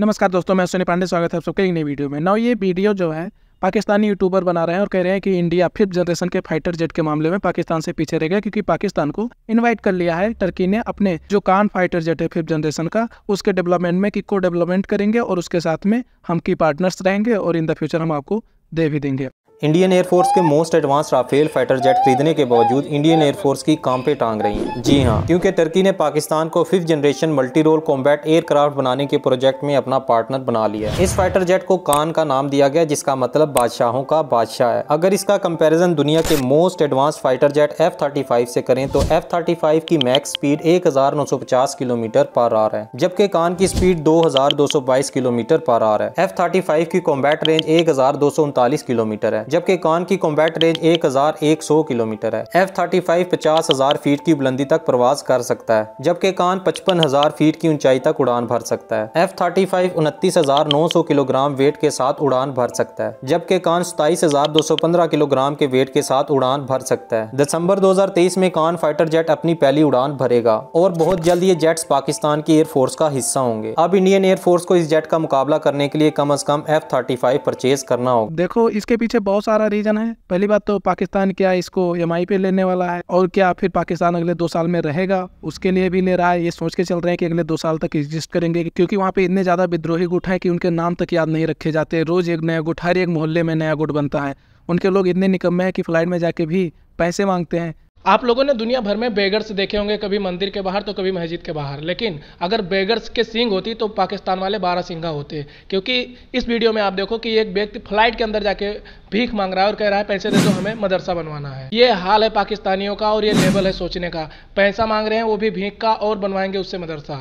नमस्कार दोस्तों मैं सुनी पांडे स्वागत है आप सबके एक नई वीडियो में नौ ये वीडियो जो है पाकिस्तानी यूट्यूबर बना रहे हैं और कह रहे हैं कि इंडिया फिफ्थ जनरेशन के फाइटर जेट के मामले में पाकिस्तान से पीछे रह गया क्योंकि पाकिस्तान को इनवाइट कर लिया है टर्की ने अपने जो कान फाइटर जेट है फिफ्थ जनरेशन का उसके डेवलपमेंट में कि को डेवलपमेंट करेंगे और उसके साथ में हम की पार्टनर्स रहेंगे और इन द फ्यूचर हम आपको दे भी देंगे इंडियन एयरफोर्स के most advance Rafale fighter jet खरीदने के बावजूद इंडियन एयरफोर्स की काम पे टांग रही है जी हाँ क्योंकि टर्की ने पाकिस्तान को fifth generation multi role combat aircraft बनाने के प्रोजेक्ट में अपना पार्टनर बना लिया इस फाइटर जेट को कान का नाम दिया गया जिसका मतलब बादशाहों का बादशाह है अगर इसका कंपेरिजन दुनिया के most advance fighter jet F thirty five से करें तो एफ थर्टी फाइव की मैक्स स्पीड एक हजार नौ सौ पचास किलोमीटर पर आर है जबकि कान की स्पीड दो हजार दो सौ बाईस किलोमीटर पर आर है एफ थर्टी फाइव की कॉम्बैट रेंज एक हजार दो सौ उनतालीस किलोमीटर है जबकि कान की कॉम्बैट रेंज एक हजार एक सौ किलोमीटर है एफ थर्टी फाइव पचास हजार फीट की बुलंदी तक प्रवास कर सकता है जबकि कान पचपन हजार फीट की ऊंचाई तक उड़ान भर सकता है एफ थर्टी फाइव उनतीस हजार नौ सौ किलोग्राम वेट के साथ उड़ान भर सकता है जबकि कान सताईस हजार दो सौ पंद्रह किलोग्राम के वेट के साथ उड़ान भर सकता है दिसंबर दो हजार तेईस में कान फाइटर जेट अपनी पहली उड़ान भरेगा और बहुत जल्द ये जेट्स पाकिस्तान की एयरफोर्स का हिस्सा होंगे अब इंडियन एयरफोर्स को इस जेट का मुकाबला करने के लिए कम अज कम एफ थर्टी फाइव परचेज करना होगा देखो इसके पीछे बहुत बहुत सारा रीजन है पहली बात तो पाकिस्तान क्या इसको एम पे लेने वाला है और क्या फिर पाकिस्तान अगले दो साल में रहेगा उसके लिए भी ले रहा है ये सोच के चल रहे हैं कि अगले दो साल तक एग्जिस्ट करेंगे क्योंकि वहाँ पे इतने ज्यादा विद्रोही गुट हैं कि उनके नाम तक याद नहीं रखे जाते रोज एक नया गुट हर एक मोहल्ले में नया गुट बनता है उनके लोग इतने निकम्मे हैं कि फ्लाइट में जाके भी पैसे मांगते हैं आप लोगों ने दुनिया भर में बेगर्स देखे होंगे कभी मंदिर के बाहर तो कभी मस्जिद के बाहर लेकिन अगर बेगर्स के सिंग होती तो पाकिस्तान वाले बारह सिंगा होते क्योंकि इस वीडियो में आप देखो कि एक व्यक्ति फ्लाइट के अंदर जाके भीख मांग रहा है और कह रहा है पैसे दे दो हमें मदरसा बनवाना है ये हाल है पाकिस्तानियों का और ये लेवल है सोचने का पैसा मांग रहे हैं वो भी भीख का और बनवाएंगे उससे मदरसा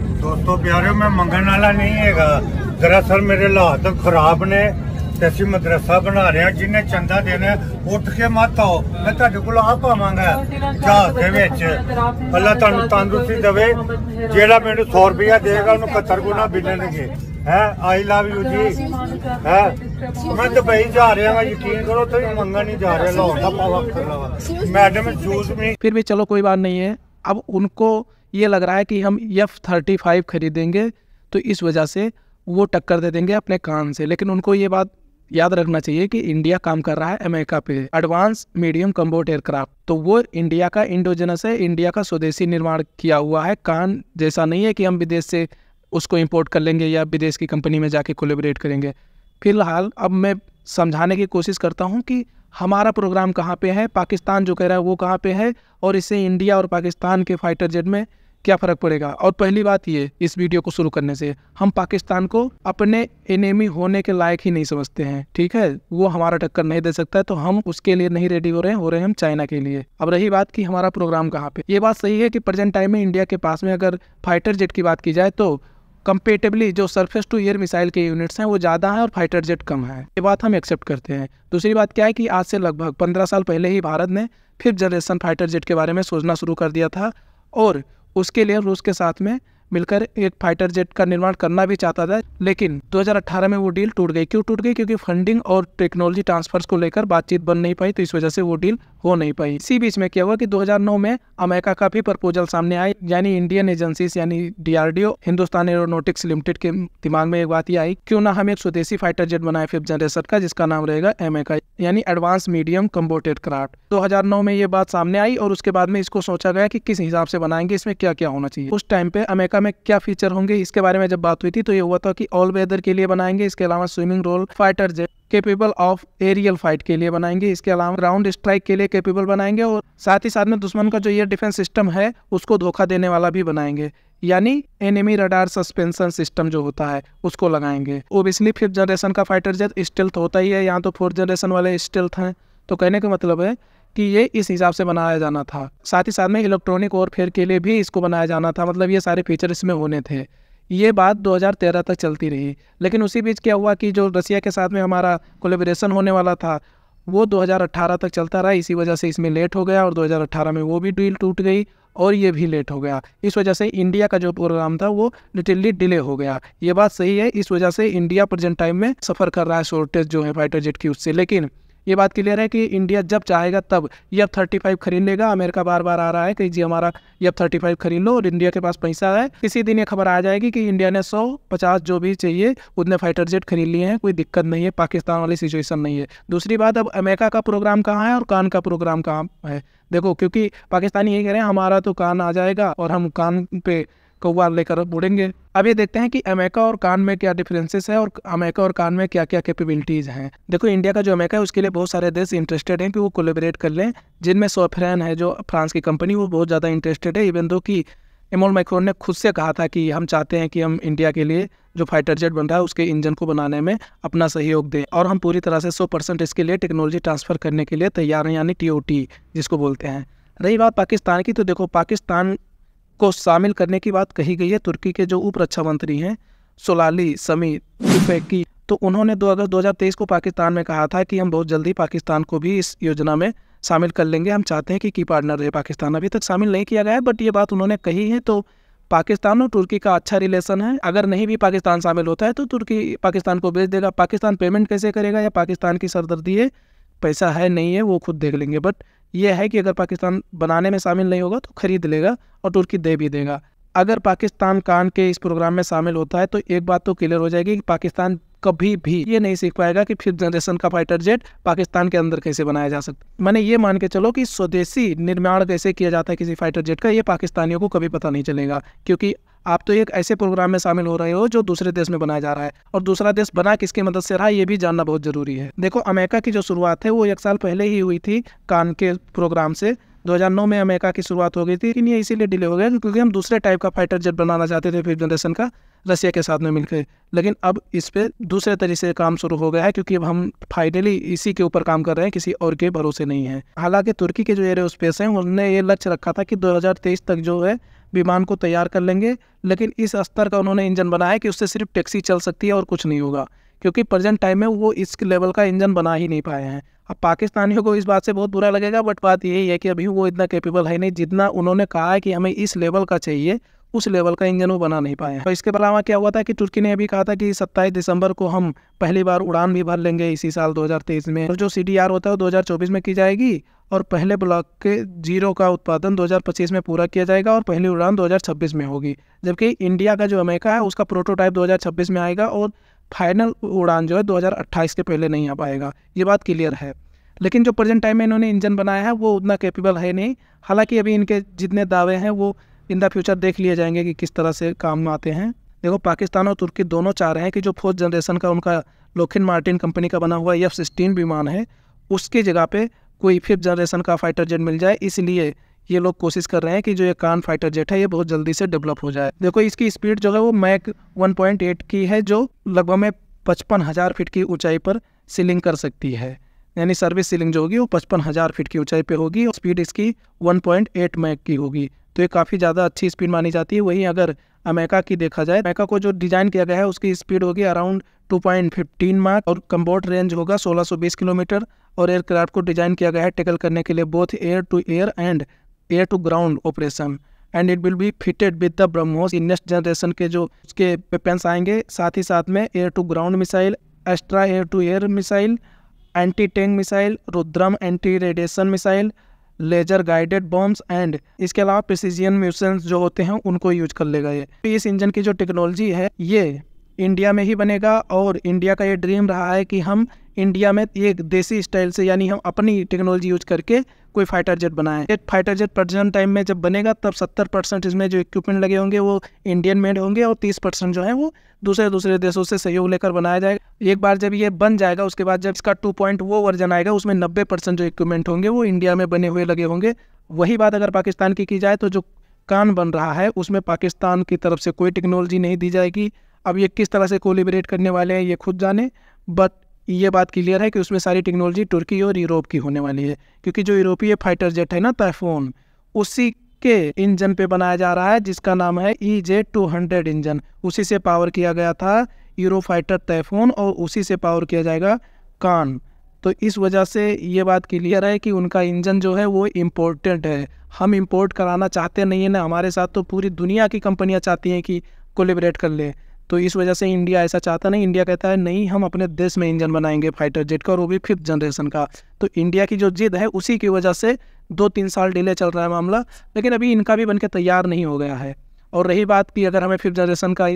दोस्तों प्यारे में मंगन वाला नहीं है दरअसल मेरे लादत खराब ने असि मदरसा बना रहे जिन्हें चंदा ਜਿਨੇ ਚੰਦਾ ਦੇਣਾ ਉੱਠ ਕੇ ਮਤ ਆਓ ਮੈਂ ਤੁਹਾਡੇ ਕੋਲ ਆ ਪਾਵਾਂਗਾ ਜਹਾਜ਼ ਦੇ ਵਿੱਚ ਅੱਲਾ ਤੁਹਾਨੂੰ ਤੰਦਰੁਸਤੀ ਦੇਵੇ ਜਿਹੜਾ ਮੈਨੂੰ 100 ਰੁਪਇਆ ਦੇਗਾ ਉਹਨੂੰ 70 ਗੁਣਾ ਬਿਲਣਗੇ ਹੈ ਆਈ ਲਵ ਯੂ ਜੀ ਹੈ ਮੈਂ ਦੁਬਈ यकीन करो तो मंगा नहीं जा रहा लाहौर का पावा कर रहा मैडम जूस भी फिर भी चलो कोई बात नहीं है अब उनको ये लग रहा है कि हम यफ थर्टी फाइव खरीदेंगे तो इस वजह से वो टक्कर दे देंगे अपने कान से लेकिन उनको ये बात याद रखना चाहिए कि इंडिया काम कर रहा है अमेरिका पे एडवांस मीडियम कम्बोट एयरक्राफ्ट तो वो इंडिया का इंडोजेनस है इंडिया का स्वदेशी निर्माण किया हुआ है कान जैसा नहीं है कि हम विदेश से उसको इम्पोर्ट कर लेंगे या विदेश की कंपनी में जाके कोलेबरेट करेंगे फिलहाल अब मैं समझाने की कोशिश करता हूँ कि हमारा प्रोग्राम कहाँ पे है पाकिस्तान जो कह रहा है वो कहाँ पे है और इससे इंडिया और पाकिस्तान के फाइटर जेट में क्या फ़र्क पड़ेगा और पहली बात ये इस वीडियो को शुरू करने से हम पाकिस्तान को अपने एनेमी होने के लायक ही नहीं समझते हैं ठीक है वो हमारा टक्कर नहीं दे सकता है तो हम उसके लिए नहीं रेडी हो रहे हैं हो रहे हैं हम चाइना के लिए अब रही बात की हमारा प्रोग्राम कहाँ पे ये बात सही है कि प्रेजेंट टाइम में इंडिया के पास में अगर फाइटर जेट की बात की जाए तो कंपेटेबली जो सरफेस टू एयर मिसाइल के यूनिट्स हैं वो ज़्यादा हैं और फाइटर जेट कम है ये बात हम एक्सेप्ट करते हैं दूसरी बात क्या है कि आज से लगभग पंद्रह साल पहले ही भारत ने फिफ्थ जनरेशन फाइटर जेट के बारे में सोचना शुरू कर दिया था और उसके लिए रूस के साथ में मिलकर एक फाइटर जेट का निर्माण करना भी चाहता था लेकिन 2018 में वो डील टूट गई क्यों टूट गई क्योंकि फंडिंग और टेक्नोलॉजी ट्रांसफर्स को लेकर बातचीत बन नहीं पाई तो इस वजह से वो डील हो नहीं पाई इसी बीच में क्या हुआ कि 2009 में अमेरिका का भी प्रपोजल सामने आई यानी इंडियन एजेंसी यानी डीआरडीओ हिंदुस्तान एरोनोटिक्स लिमिटेड के दिमाग में एक बात ये आई क्यों ना हम एक स्वदेशी फाइटर जेट बनाए फिफ्थ जनरेशन का जिसका नाम रहेगा एम यानी एडवांस मीडियम कम्बोटेड क्राफ्ट 2009 में ये बात सामने आई और उसके बाद में इसको सोचा गया कि किस हिसाब से बनाएंगे इसमें क्या क्या होना चाहिए उस टाइम पे अमेरिका में क्या फीचर होंगे इसके बारे में जब बात हुई थी तो ये हुआ था कि ऑल वेदर के लिए बनाएंगे इसके अलावा swimming role fighter jet capable of aerial fight के लिए बनाएंगे इसके अलावा ग्राउंड स्ट्राइक के लिए केपेबल बनाएंगे और साथ ही साथ में दुश्मन का जो एयर डिफेंस सिस्टम है उसको धोखा देने वाला भी बनाएंगे यानी एनिमी रडार सस्पेंशन सिस्टम जो होता है उसको लगाएंगे ओबियसली फिफ्थ जनरेशन का फाइटर जेट स्टेल्थ होता ही है यहाँ तो फोर्थ जनरेशन वाले स्टिल्थ हैं तो कहने का मतलब है कि ये इस हिसाब से बनाया जाना था साथ ही साथ में इलेक्ट्रॉनिक और फेयर के लिए भी इसको बनाया जाना था मतलब ये सारे फीचर इसमें होने थे ये बात 2013 तक चलती रही लेकिन उसी बीच क्या हुआ कि जो रसिया के साथ में हमारा कोलेब्रेशन होने वाला था वो 2018 तक चलता रहा इसी वजह से इसमें लेट हो गया और 2018 में वो भी डील टूट गई और ये भी लेट हो गया इस वजह से इंडिया का जो प्रोग्राम था वो लिटिली डिले हो गया ये बात सही है इस वजह से इंडिया प्रेजेंट टाइम में सफ़र कर रहा है शॉर्टेज जो है फाइटर जेट की उससे लेकिन ये बात क्लियर है कि इंडिया जब चाहेगा तब ये थर्टी फाइव खरीद लेगा अमेरिका बार बार आ रहा है कि जी हमारा ये थर्टी फाइव खरीद लो और इंडिया के पास पैसा है इसी दिन ये खबर आ जाएगी कि इंडिया ने सौ पचास जो भी चाहिए उतने फाइटर जेट खरीद लिए हैं कोई दिक्कत नहीं है पाकिस्तान वाली सिचुएशन नहीं है दूसरी बात अब अमेरिका का प्रोग्राम कहाँ है और कान का प्रोग्राम कहाँ है देखो क्योंकि पाकिस्तानी ये कह रहे हैं हमारा तो कान आ जाएगा और हम कान पे कौवा लेकर उड़ेंगे अब ये देखते हैं कि अमेरिका और कान में क्या डिफरेंसेस है और अमेरिका और कान में क्या क्या कैपेबिलिटीज हैं देखो इंडिया का जो अमेरिका है उसके लिए बहुत सारे देश इंटरेस्टेड हैं कि वो कोलेबरेट कर लें जिनमें सोफ्रैन है जो फ्रांस की कंपनी वो बहुत ज़्यादा इंटरेस्टेड है इवन दो कि एमोल मैक्रोन ने खुद से कहा था कि हम चाहते हैं कि हम इंडिया के लिए जो फाइटर जेट बन रहा है उसके इंजन को बनाने में अपना सहयोग दें और हम पूरी तरह से 100 परसेंट इसके लिए टेक्नोलॉजी ट्रांसफ़र करने के लिए तैयार हैं यानी टी जिसको बोलते हैं रही बात पाकिस्तान की तो देखो पाकिस्तान को शामिल करने की बात कही गई है तुर्की के जो उप रक्षा मंत्री हैं सोलाली समीर तुफेकी तो उन्होंने दो अगस्त तेईस को पाकिस्तान में कहा था कि हम बहुत जल्दी पाकिस्तान को भी इस योजना में शामिल कर लेंगे हम चाहते हैं कि की पार्टनर रहे पाकिस्तान अभी तक शामिल नहीं किया गया है बट ये बात उन्होंने कही है तो पाकिस्तान और तुर्की का अच्छा रिलेशन है अगर नहीं भी पाकिस्तान शामिल होता है तो तुर्की पाकिस्तान को भेज देगा पाकिस्तान पेमेंट कैसे करेगा या पाकिस्तान की सरदर्दी है पैसा है नहीं है वो खुद देख लेंगे बट ये है कि अगर पाकिस्तान बनाने में शामिल नहीं होगा तो खरीद लेगा और तुर्की दे भी देगा अगर पाकिस्तान कान के इस प्रोग्राम में शामिल होता है तो एक बात तो क्लियर हो जाएगी कि पाकिस्तान कभी भी ये नहीं सीख पाएगा कि फिफ्थ जनरेशन का फाइटर जेट पाकिस्तान के अंदर कैसे बनाया जा सकता मैंने ये मान के चलो कि स्वदेशी निर्माण कैसे किया जाता है किसी फाइटर जेट का ये पाकिस्तानियों को कभी पता नहीं चलेगा क्योंकि आप तो एक ऐसे प्रोग्राम में शामिल हो रहे हो जो दूसरे देश में बनाया जा रहा है और दूसरा देश बना किसकी मदद से रहा ये भी जानना बहुत जरूरी है देखो अमेरिका की जो शुरुआत है वो एक साल पहले ही हुई थी कान के प्रोग्राम से 2009 में अमेरिका की शुरुआत हो गई थी लेकिन ये इसीलिए डिले हो गया क्योंकि हम दूसरे टाइप का फाइटर जेट बनाना चाहते थे फिफ्थ जनरेशन का रसिया के साथ में मिलकर लेकिन अब इस पर दूसरे तरीके से काम शुरू हो गया है क्योंकि अब हम फाइनली इसी के ऊपर काम कर रहे हैं किसी और के भरोसे नहीं है हालांकि तुर्की के जो एयर स्पेस हैं उन्होंने ये लक्ष्य रखा था कि दो तक जो है विमान को तैयार कर लेंगे लेकिन इस स्तर का उन्होंने इंजन बनाया कि उससे सिर्फ टैक्सी चल सकती है और कुछ नहीं होगा क्योंकि प्रेजेंट टाइम में वो इस लेवल का इंजन बना ही नहीं पाए हैं अब पाकिस्तानियों को इस बात से बहुत बुरा लगेगा बट बात यही है कि अभी वो इतना कैपेबल है नहीं जितना उन्होंने कहा है कि हमें इस लेवल का चाहिए उस लेवल का इंजन वो बना नहीं पाए तो इसके अलावा क्या हुआ था कि तुर्की ने अभी कहा था कि 27 दिसंबर को हम पहली बार उड़ान भी भर लेंगे इसी साल 2023 में और जो सी होता है वो 2024 में की जाएगी और पहले ब्लॉक के जीरो का उत्पादन 2025 में पूरा किया जाएगा और पहली उड़ान 2026 में होगी जबकि इंडिया का जो अमेरिका है उसका प्रोटोटाइप 2026 में आएगा और फाइनल उड़ान जो है 2028 के पहले नहीं आ पाएगा ये बात क्लियर है लेकिन जो प्रेजेंट टाइम में इन्होंने इंजन बनाया है वो उतना कैपेबल है नहीं हालांकि अभी इनके जितने दावे हैं वो इन द फ्यूचर देख लिए जाएंगे कि किस तरह से काम आते हैं देखो पाकिस्तान और तुर्की दोनों चाह रहे हैं कि जो फोर्थ जनरेशन का उनका लोखिन मार्टिन कंपनी का बना हुआ एफ सिक्सटीन विमान है उसकी जगह पर कोई फिफ्थ जनरेशन का फाइटर जेट मिल जाए इसलिए ये लोग कोशिश कर रहे हैं कि जो ये कान फाइटर जेट है ये बहुत जल्दी से डेवलप हो जाए देखो इसकी स्पीड जो है वो मैक 1.8 की है जो लगभग में पचपन हज़ार फीट की ऊंचाई पर सीलिंग कर सकती है यानी सर्विस सीलिंग जो होगी वो पचपन हज़ार फीट की ऊंचाई पे होगी और स्पीड इसकी 1.8 मैक की होगी तो ये काफ़ी ज़्यादा अच्छी स्पीड मानी जाती है वहीं अगर अमेरिका की देखा जाए अमेरिका को जो डिज़ाइन किया गया है उसकी स्पीड होगी अराउंड 2.15 मार्क और कम्बोर्ट रेंज होगा 1620 किलोमीटर और एयरक्राफ्ट को डिज़ाइन किया गया है टेकल करने के लिए both air to air and air to ground operation and it will be fitted with the BrahMos in next generation के जो उसके वेपन्स आएंगे साथ ही साथ में air to ground missile Astra air to air missile anti tank missile Rudram anti radiation missile laser guided bombs and इसके अलावा प्रिसीजन म्यूशन जो होते हैं उनको यूज कर लेगा ये इस इंजन की जो टेक्नोलॉजी है ये इंडिया में ही बनेगा और इंडिया का ये ड्रीम रहा है कि हम इंडिया में एक देसी स्टाइल से यानी हम अपनी टेक्नोलॉजी यूज करके कोई फाइटर जेट बनाएं एक फाइटर जेट प्रजन टाइम में जब बनेगा तब 70 परसेंट इसमें जो इक्विपमेंट लगे होंगे वो इंडियन मेड होंगे और 30 परसेंट जो है वो दूसरे दूसरे देशों से सहयोग लेकर बनाया जाएगा एक बार जब ये बन जाएगा उसके बाद जब इसका टू पॉइंट वो वर्जन आएगा उसमें नब्बे परसेंट जो इक्विपमेंट होंगे वो इंडिया में बने हुए लगे होंगे वही बात अगर पाकिस्तान की की जाए तो जो कान बन रहा है उसमें पाकिस्तान की तरफ से कोई टेक्नोलॉजी नहीं दी जाएगी अब ये किस तरह से कोलिबरेट करने वाले हैं ये खुद जाने बट ये बात क्लियर है कि उसमें सारी टेक्नोलॉजी तुर्की और यूरोप की होने वाली है क्योंकि जो यूरोपीय फाइटर जेट है ना तैफोन उसी के इंजन पे बनाया जा रहा है जिसका नाम है E J two hundred engine उसी से पावर किया गया था यूरो फाइटर तैफोन और उसी से पावर किया जाएगा कान तो इस वजह से ये बात क्लियर है कि उनका इंजन जो है वो इम्पोर्टेंट है हम इम्पोर्ट कराना चाहते नहीं हैं ना हमारे साथ तो पूरी दुनिया की कंपनियाँ चाहती हैं कि कोलेबरेट कर लें तो इस वजह से इंडिया ऐसा चाहता नहीं इंडिया कहता है नहीं हम अपने देश में इंजन बनाएंगे फाइटर जेट का और वो भी फिफ्थ जनरेशन का तो इंडिया की जो जिद है उसी की वजह से दो तीन साल डिले चल रहा है मामला लेकिन अभी इनका भी बनकर तैयार नहीं हो गया है और रही बात की अगर हमें फिफ्थ जनरेशन का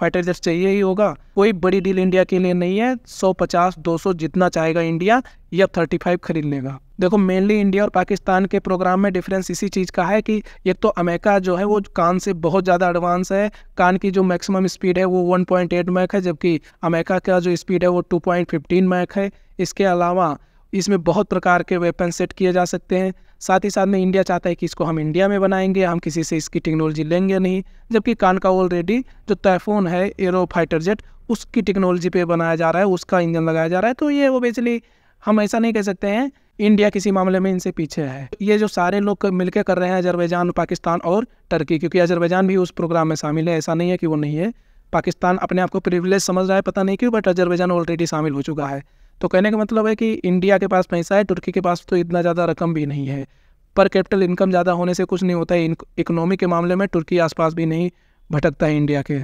फर्टिलाइजर चाहिए ही होगा कोई बड़ी डील इंडिया के लिए नहीं है 150 200 जितना चाहेगा इंडिया या 35 खरीद लेगा देखो मेनली इंडिया और पाकिस्तान के प्रोग्राम में डिफरेंस इसी चीज़ का है कि एक तो अमेरिका जो है वो कान से बहुत ज़्यादा एडवांस है कान की जो मैक्सिमम स्पीड है वो 1.8 मैक है जबकि अमेरिका का जो स्पीड है वो 2.15 मैक है इसके अलावा इसमें बहुत प्रकार के वेपन सेट किए जा सकते हैं साथ ही साथ में इंडिया चाहता है कि इसको हम इंडिया में बनाएंगे हम किसी से इसकी टेक्नोलॉजी लेंगे नहीं जबकि कान का ऑलरेडी जो तैफोन है एरो फाइटर जेट उसकी टेक्नोलॉजी पे बनाया जा रहा है उसका इंजन लगाया जा रहा है तो ये वो बेचली हम ऐसा नहीं कह सकते हैं इंडिया किसी मामले में इनसे पीछे है ये जो सारे लोग मिलकर कर रहे हैं अजरबैजान पाकिस्तान और टर्की क्योंकि अजरबैजान भी उस प्रोग्राम में शामिल है ऐसा नहीं है कि वो नहीं है पाकिस्तान अपने आप को प्रिविलेज समझ रहा है पता नहीं क्यों बट अजरबैजान ऑलरेडी शामिल हो चुका है तो कहने का मतलब है कि इंडिया के पास पैसा है तुर्की के पास तो इतना ज़्यादा रकम भी नहीं है पर कैपिटल इनकम ज़्यादा होने से कुछ नहीं होता है इकोनॉमी के मामले में तुर्की आसपास भी नहीं भटकता है इंडिया के